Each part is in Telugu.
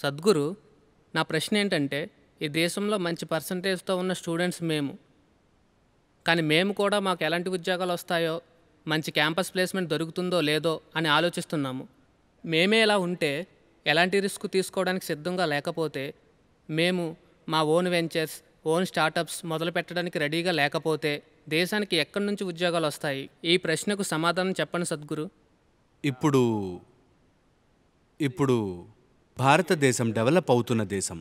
సద్గురు నా ప్రశ్న ఏంటంటే ఈ దేశంలో మంచి పర్సంటేజ్తో ఉన్న స్టూడెంట్స్ మేము కానీ మేము కూడా మాకు ఎలాంటి ఉద్యోగాలు వస్తాయో మంచి క్యాంపస్ ప్లేస్మెంట్ దొరుకుతుందో లేదో అని ఆలోచిస్తున్నాము మేమే ఇలా ఉంటే ఎలాంటి రిస్క్ తీసుకోవడానికి సిద్ధంగా లేకపోతే మేము మా ఓన్ వెంచర్స్ ఓన్ స్టార్టప్స్ మొదలు పెట్టడానికి రెడీగా లేకపోతే దేశానికి ఎక్కడి నుంచి ఉద్యోగాలు వస్తాయి ఈ ప్రశ్నకు సమాధానం చెప్పండి సద్గురు ఇప్పుడు ఇప్పుడు భారతదేశం డెవలప్ అవుతున్న దేశం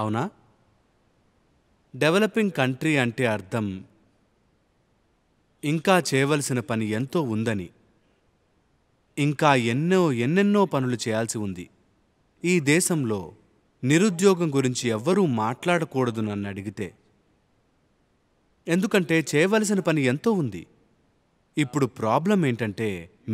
అవునా డెవలపింగ్ కంట్రీ అంటే అర్థం ఇంకా చేయవలసిన పని ఎంతో ఉందని ఇంకా ఎన్నో ఎన్నెన్నో పనులు చేయాల్సి ఉంది ఈ దేశంలో నిరుద్యోగం గురించి ఎవ్వరూ మాట్లాడకూడదు నన్ను అడిగితే ఎందుకంటే చేయవలసిన పని ఎంతో ఉంది ఇప్పుడు ప్రాబ్లం ఏంటంటే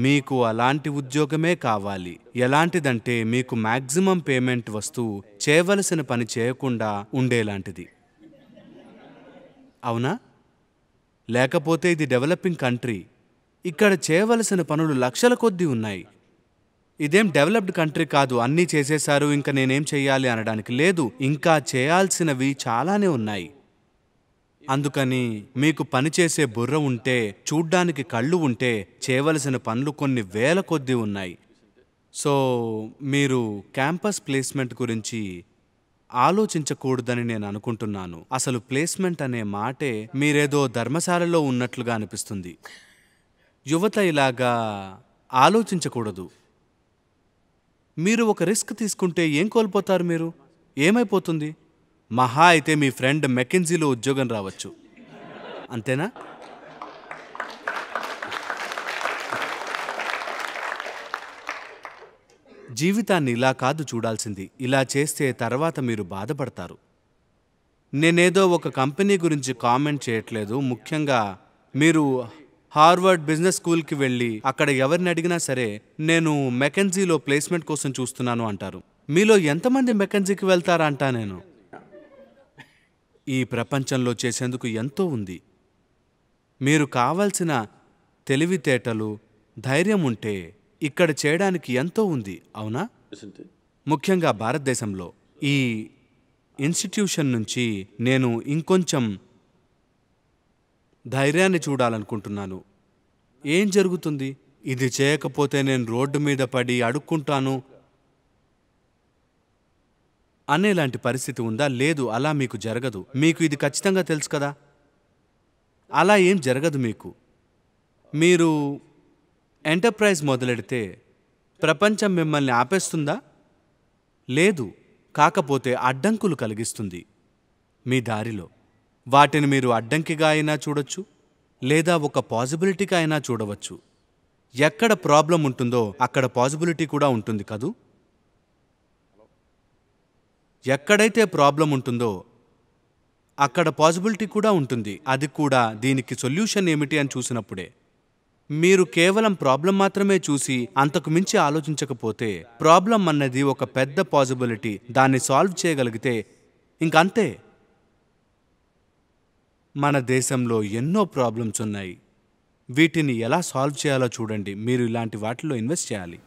మీకు అలాంటి ఉద్యోగమే కావాలి ఎలాంటిదంటే మీకు మ్యాక్సిమం పేమెంట్ వస్తూ చేయవలసిన పని చేయకుండా ఉండేలాంటిది అవునా లేకపోతే ఇది డెవలపింగ్ కంట్రీ ఇక్కడ చేయవలసిన పనులు లక్షల కొద్దీ ఉన్నాయి ఇదేం డెవలప్డ్ కంట్రీ కాదు అన్నీ చేసేశారు ఇంకా నేనేం చేయాలి అనడానికి లేదు ఇంకా చేయాల్సినవి చాలానే ఉన్నాయి అందుకని మీకు పనిచేసే బుర్ర ఉంటే చూడ్డానికి కళ్ళు ఉంటే చేయవలసిన పనులు కొన్ని వేల కొద్దీ ఉన్నాయి సో మీరు క్యాంపస్ ప్లేస్మెంట్ గురించి ఆలోచించకూడదని నేను అనుకుంటున్నాను అసలు ప్లేస్మెంట్ అనే మాటే మీరేదో ధర్మశాలలో ఉన్నట్లుగా అనిపిస్తుంది యువత ఇలాగా ఆలోచించకూడదు మీరు ఒక రిస్క్ తీసుకుంటే ఏం కోల్పోతారు మీరు ఏమైపోతుంది మహా అయితే మీ ఫ్రెండ్ మెకెన్జీలో ఉద్యోగం రావచ్చు అంతేనా జీవితాన్ని ఇలా కాదు చూడాల్సింది ఇలా చేస్తే తర్వాత మీరు బాధపడతారు నేనేదో ఒక కంపెనీ గురించి కామెంట్ చేయట్లేదు ముఖ్యంగా మీరు హార్వర్డ్ బిజినెస్ స్కూల్కి వెళ్ళి అక్కడ ఎవరిని అడిగినా సరే నేను మెకెన్జీలో ప్లేస్మెంట్ కోసం చూస్తున్నాను అంటారు మీలో ఎంతమంది మెకెన్జీకి వెళ్తారా అంటా నేను ఈ ప్రపంచంలో చేసేందుకు ఎంతో ఉంది మీరు కావలసిన తెలివితేటలు ధైర్యం ఉంటే ఇక్కడ చేయడానికి ఎంతో ఉంది అవునా ముఖ్యంగా భారతదేశంలో ఈ ఇన్స్టిట్యూషన్ నుంచి నేను ఇంకొంచెం ధైర్యాన్ని చూడాలనుకుంటున్నాను ఏం జరుగుతుంది ఇది చేయకపోతే నేను రోడ్డు మీద పడి అడుక్కుంటాను అనేలాంటి పరిస్థితి ఉందా లేదు అలా మీకు జరగదు మీకు ఇది ఖచ్చితంగా తెలుసు కదా అలా ఏం జరగదు మీకు మీరు ఎంటర్ప్రైజ్ మొదలెడితే ప్రపంచం మిమ్మల్ని ఆపేస్తుందా లేదు కాకపోతే అడ్డంకులు కలిగిస్తుంది మీ దారిలో వాటిని మీరు అడ్డంకిగా అయినా చూడొచ్చు లేదా ఒక పాజిబిలిటీగా అయినా చూడవచ్చు ఎక్కడ ప్రాబ్లం ఉంటుందో అక్కడ పాజిబిలిటీ కూడా ఉంటుంది కదూ ఎక్కడైతే ప్రాబ్లం ఉంటుందో అక్కడ పాజిబిలిటీ కూడా ఉంటుంది అది కూడా దీనికి సొల్యూషన్ ఏమిటి అని చూసినప్పుడే మీరు కేవలం ప్రాబ్లం మాత్రమే చూసి అంతకు మించి ఆలోచించకపోతే ప్రాబ్లం అన్నది ఒక పెద్ద పాసిబిలిటీ దాన్ని సాల్వ్ చేయగలిగితే ఇంకంతే మన దేశంలో ఎన్నో ప్రాబ్లమ్స్ ఉన్నాయి వీటిని ఎలా సాల్వ్ చేయాలో చూడండి మీరు ఇలాంటి వాటిలో ఇన్వెస్ట్ చేయాలి